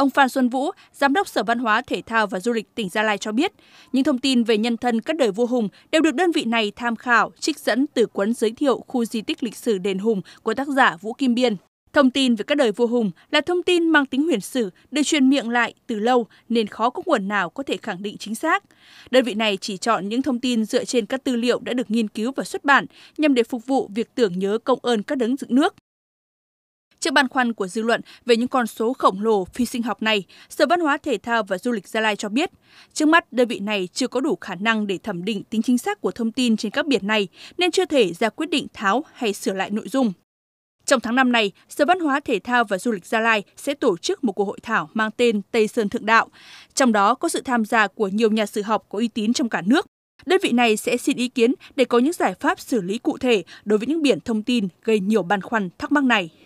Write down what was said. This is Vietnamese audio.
Ông Phan Xuân Vũ, Giám đốc Sở Văn hóa, Thể thao và Du lịch tỉnh Gia Lai cho biết, những thông tin về nhân thân các đời vua Hùng đều được đơn vị này tham khảo, trích dẫn từ cuốn giới thiệu khu di tích lịch sử đền Hùng của tác giả Vũ Kim Biên. Thông tin về các đời vua Hùng là thông tin mang tính huyền sử, được truyền miệng lại từ lâu nên khó có nguồn nào có thể khẳng định chính xác. Đơn vị này chỉ chọn những thông tin dựa trên các tư liệu đã được nghiên cứu và xuất bản nhằm để phục vụ việc tưởng nhớ công ơn các đấng dựng nước. Trước băn khoăn của dư luận về những con số khổng lồ phi sinh học này, Sở Văn hóa Thể thao và Du lịch Gia Lai cho biết, trước mắt đơn vị này chưa có đủ khả năng để thẩm định tính chính xác của thông tin trên các biển này nên chưa thể ra quyết định tháo hay sửa lại nội dung. Trong tháng năm này, Sở Văn hóa Thể thao và Du lịch Gia Lai sẽ tổ chức một cuộc hội thảo mang tên Tây Sơn Thượng Đạo, trong đó có sự tham gia của nhiều nhà sử học có uy tín trong cả nước. Đơn vị này sẽ xin ý kiến để có những giải pháp xử lý cụ thể đối với những biển thông tin gây nhiều băn khoăn thắc mắc này.